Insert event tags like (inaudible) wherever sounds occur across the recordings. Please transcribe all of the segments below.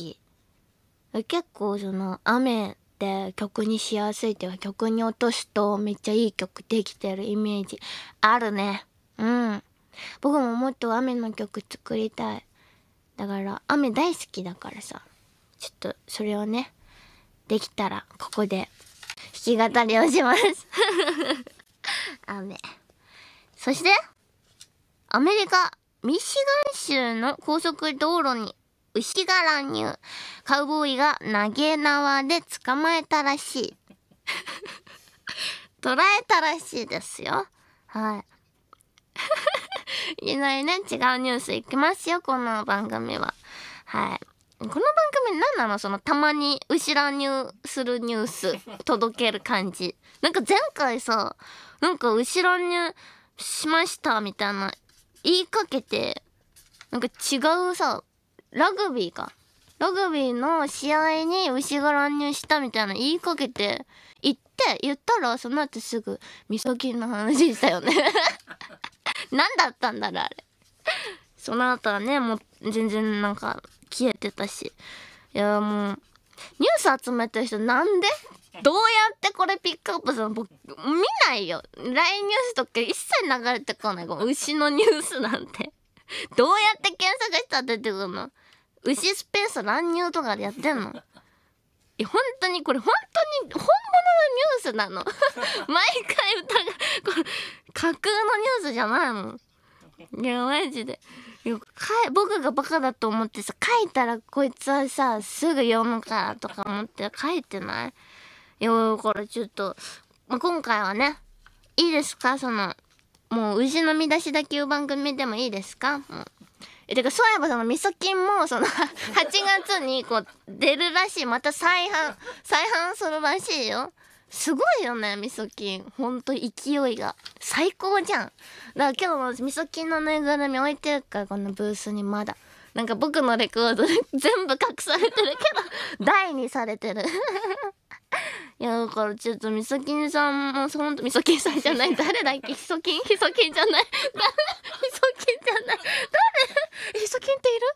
き。結構その雨って曲にしやすいっていうか曲に落とすとめっちゃいい曲できてるイメージあるね。うん。僕ももっと雨の曲作りたい。だから雨大好きだからさ。ちょっとそれをね、できたらここで弾き語りをします (laughs) 雨。そして、アメリカ、ミシガン州の高速道路に牛が乱入カウボーイが投げ縄で捕まえたらしい (laughs) 捕らえたらしいですよはい (laughs) いないね違うニュースいきますよこの番組ははいこの番組何なのそのたまに後ろ入するニュース届ける感じなんか前回さなんか後ろ入しましたみたいな言いかけてなんか違うさラグビーか。ラグビーの試合に牛が乱入したみたいな言いかけて、行って言ったら、その後すぐ、みそきんの話したよね (laughs) 何だったんだろう、あれ。その後はね、もう全然なんか消えてたし。いや、もう、ニュース集めてる人なんでどうやってこれピックアップするの僕、見ないよ。LINE ニュースとか一切流れてこない。牛のニュースなんて。(laughs) どうやって検索したら出てくるの牛スペース乱入とかでやってんのいや本当にこれ本当に本物のニュースなの (laughs) 毎回歌がこれ架空のニュースじゃないのいやマジでよか僕がバカだと思ってさ書いたらこいつはさすぐ読むからとか思って書いてないいやこれちょっと、ま今回はねいいですかそのもう牛の見出しだけ番組でもいいですか、うんえてかそういえばそのみそ菌もその8 (laughs) 月にこう出るらしいまた再販再販するらしいよすごいよねみそ菌ほんと勢いが最高じゃんだから今日もみそ菌のぬいぐるみ置いてるからこのブースにまだなんか僕のレコードで全部隠されてるけど台 (laughs) にされてる (laughs) いやだからちょっとみそきんさんもほんとみそきんさんじゃない (laughs) 誰だっけひそきんひそきんじゃないひそきんじゃない誰ひそきんっている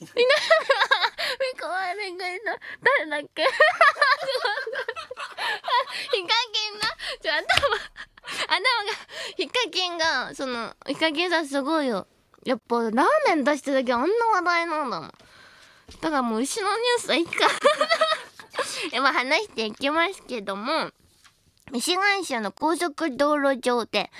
いない。(laughs) めこわれがいな。誰だっけ。ヒカキンな。ちょ、頭。頭が、ヒカキンが、その、ヒカキンさんすごいよ。やっぱ、ラーメン出してるだけあんな話題なんだもん。だからもう牛のニュースはいいか。でも話していきますけども、ミシガン州の高速道路上で、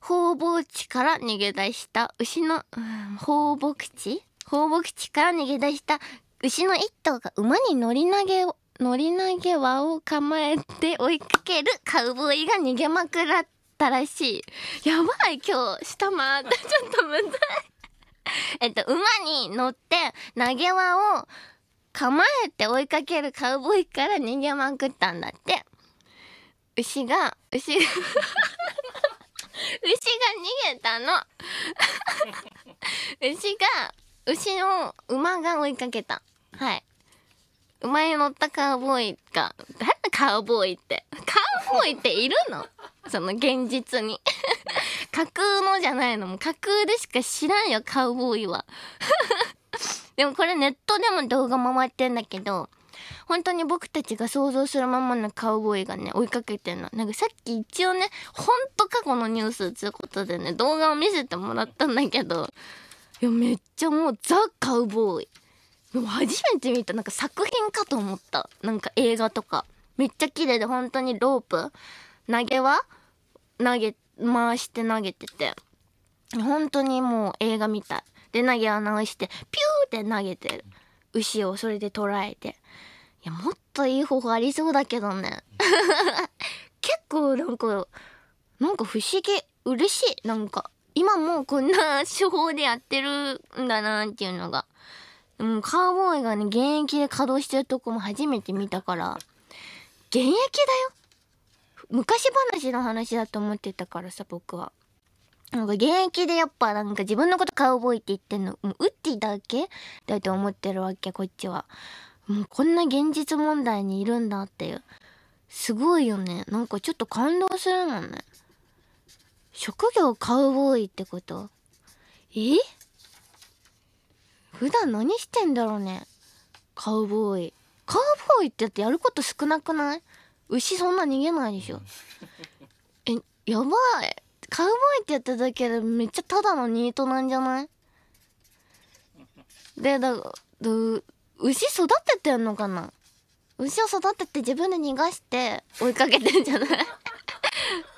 放牧地から逃げ出した牛の、うん、放牧地放牧地から逃げ出した牛の一頭が馬に乗り投げを、乗り投げ輪を構えて追いかけるカウボーイが逃げまくらったらしい。やばい、今日、下回った。(laughs) ちょっとむずい。えっと、馬に乗って投げ輪を構えて追いかけるカウボーイから逃げまくったんだって牛が牛が (laughs) 牛が逃げたの (laughs) 牛が牛を馬が追いかけたはい馬に乗ったカウボーイが誰カウボーイってカウボーイっているのその現実に (laughs) 架空のじゃないのも架空でしか知らんよカウボーイはでもこれネットでも動画回ってんだけど、本当に僕たちが想像するままのカウボーイがね、追いかけてんの。なんかさっき一応ね、ほんと過去のニュースつうことでね、動画を見せてもらったんだけど、いや、めっちゃもうザ・カウボーイ。もう初めて見た。なんか作品かと思った。なんか映画とか。めっちゃ綺麗で本当にロープ、投げは投げ、回して投げてて。本当にもう映画みたい。で投げ穴をしてピューって投げてる牛をそれで捉えていやもっといい方法ありそうだけどね (laughs) 結構なんかなんか不思議嬉しいなんか今もうこんな手法でやってるんだなっていうのがもうカウボーイがね現役で稼働してるとこも初めて見たから現役だよ昔話の話だと思ってたからさ僕はなんか現役でやっぱなんか自分のことカウボーイって言ってんの、もうウッディだけだと思ってるわけ、こっちは。もうこんな現実問題にいるんだっていう。すごいよね。なんかちょっと感動するもんね。職業カウボーイってことえ普段何してんだろうね。カウボーイ。カウボーイってやってやること少なくない牛そんな逃げないでしょ。え、やばい。カウボーイって言っただけでめっちゃただのニートなんじゃないでだだ牛育ててんのかな牛を育てて自分で逃がして追いかけてんじゃない (laughs)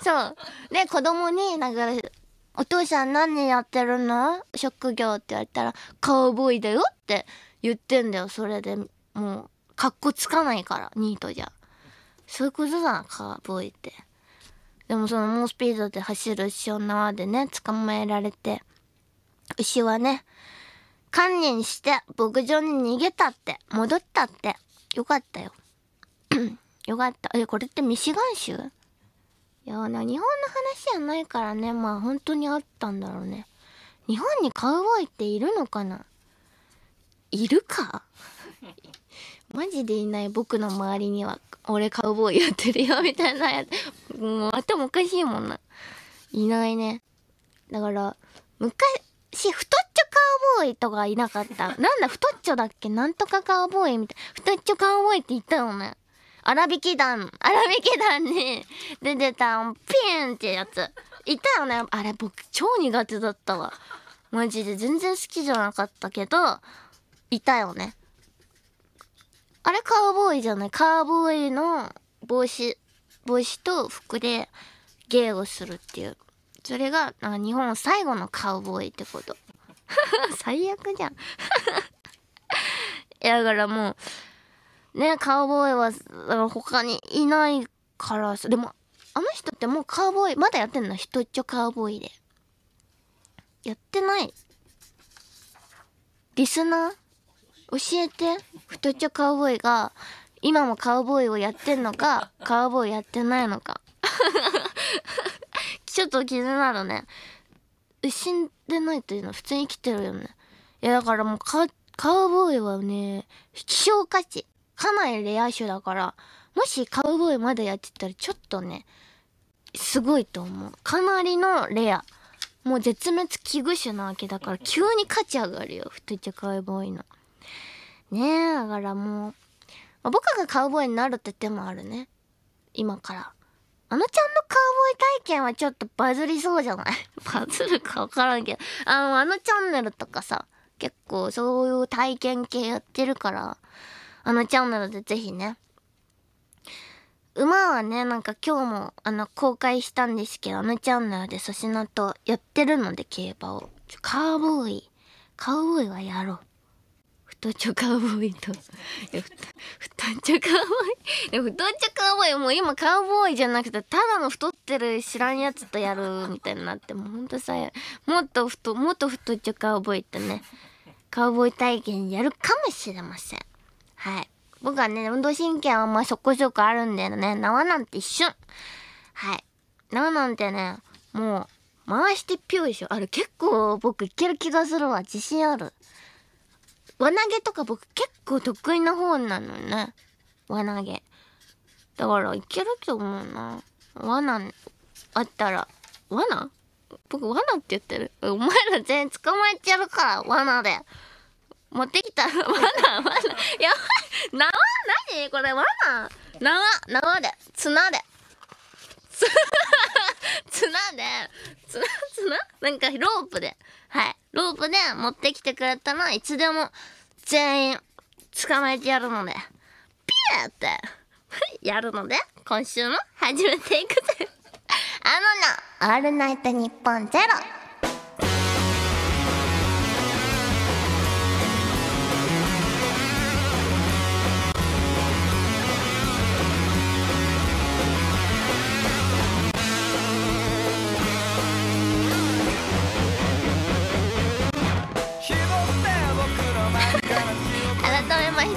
そうで子供になんか「お父さん何やってるの職業」って言われたら「カウボーイだよ」って言ってんだよそれでもうかっこつかないからニートじゃそういうことだなカウボーイって。でもその猛スピードで走る牛を縄でね、捕まえられて、牛はね、観念して牧場に逃げたって、戻ったって、よかったよ。(clears throat) よかった。え、これってミシガン州いやな、日本の話じゃないからね、まあ本当にあったんだろうね。日本にカウボーイっているのかないるかマジでいない僕の周りには、俺カウボーイやってるよ、みたいなやつ。もう頭おかしいもんな。いないね。だから、昔、太っちょカウボーイとかいなかった。なんだ、太っちょだっけなんとかカウボーイみたいな。太っちょカウボーイって言ったよね。荒引き団、荒引き団に (laughs) 出てた、ピーンってやつ。いたよね。あれ、僕超苦手だったわ。マジで全然好きじゃなかったけど、いたよね。あれカウボーイじゃない。カウボーイの帽子、帽子と服で芸をするっていう。それが、なんか日本最後のカウボーイってこと。(laughs) 最悪じゃん (laughs) いや、だからもう、ね、カウボーイは、他にいないからでも、あの人ってもうカウボーイ、まだやってんの人っちょカウボーイで。やってない。リスナー教えて太ちょカウボーイが今もカウボーイをやってんのか (laughs) カウボーイやってないのか (laughs) ちょっと気になるね死んでないというのは普通に生きてるよねいやだからもうカウボーイはね希少価値かなりレア種だからもしカウボーイまだやってたらちょっとねすごいと思うかなりのレアもう絶滅危惧種なわけだから急に価値上がるよ太っちゃカウボーイのねえだからもう、まあ、僕がカウボーイになるって手もあるね今からあのちゃんのカウボーイ体験はちょっとバズりそうじゃない (laughs) バズるかわからんけどあのあのチャンネルとかさ結構そういう体験系やってるからあのチャンネルでぜひね馬はねなんか今日もあの公開したんですけどあのチャンネルで粗品とやってるので競馬をカウボーイカウボーイはやろう太ちょカウボーイと。太っちょカウボーイ。太っちょカウボーイもう今カウボーイじゃなくて、ただの太ってる知らんやつとやるみたいになって、もうほんとさ、もっと太、もっと太っちょカウボーイってね、カウボーイ体験やるかもしれません。はい。僕はね、運動神経はまあそこそこあるんだよね。縄なんて一瞬。はい。縄なんてね、もう、回してピューでしょ。あれ結構僕いける気がするわ。自信ある。輪投げとか僕結構得意な方なのね。輪投げ。だからいけると思うな。罠あったら、罠僕罠って言ってる。お前ら全員捕まえちゃうから、罠で。持ってきた。(laughs) 罠、罠。やばい。縄何これ、罠。縄、縄で。綱で。綱で、綱綱なんかロープで、はい。ロープで持ってきてくれたらいつでも全員捕まえてやるので、ピューって (laughs) やるので、今週も始めていくぜあのな、オールナイトニッポンゼロ。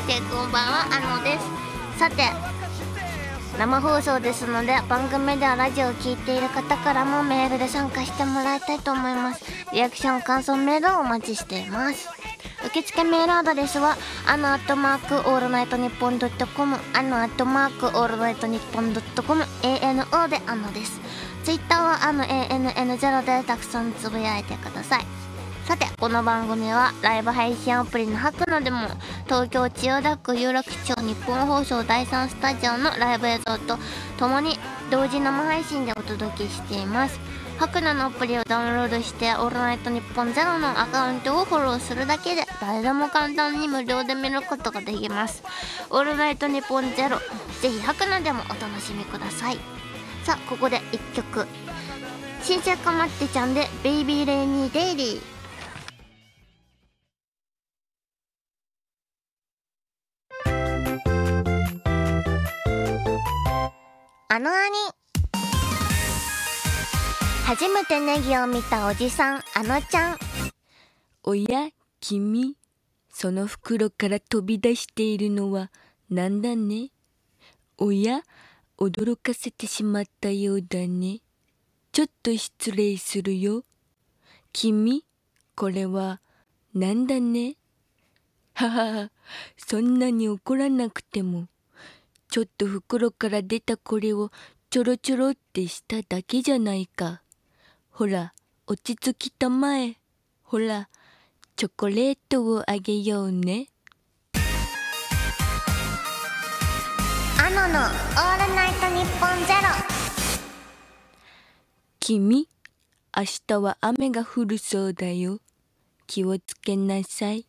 てこんばんはあのですさて生放送ですので番組ではラジオを聴いている方からもメールで参加してもらいたいと思いますリアクション感想メールをお待ちしています受付メールアドレスはあのアットマークオールナイトニッポンドットコムあのアットマークオールナイトニッポンドットコム ANO であのですツイッターはあの ANN0 でたくさんつぶやいてくださいさてこの番組はライブ配信アプリのハクノでも東京千代田区有楽町日本放送第3スタジオのライブ映像と共に同時生配信でお届けしていますハクナのアプリをダウンロードして「オールナイトニッポンゼロのアカウントをフォローするだけで誰でも簡単に無料で見ることができます「オールナイトニッポンゼロぜひハクナでもお楽しみくださいさあここで1曲新作かまってちゃんで「ベイビーレイニーデイリー」あの兄初めてネギを見たおじさんあのちゃんおや君その袋から飛び出しているのはなんだねおや驚かせてしまったようだねちょっと失礼するよ君これはなんだねはははそんなに怒らなくても。ちょっと袋から出たこれをちょろちょろってしただけじゃないか。ほら、落ち着きたまえ。ほら、チョコレートをあげようね。アノのオールナイトニッポンゼロ君、明日は雨が降るそうだよ。気をつけなさい。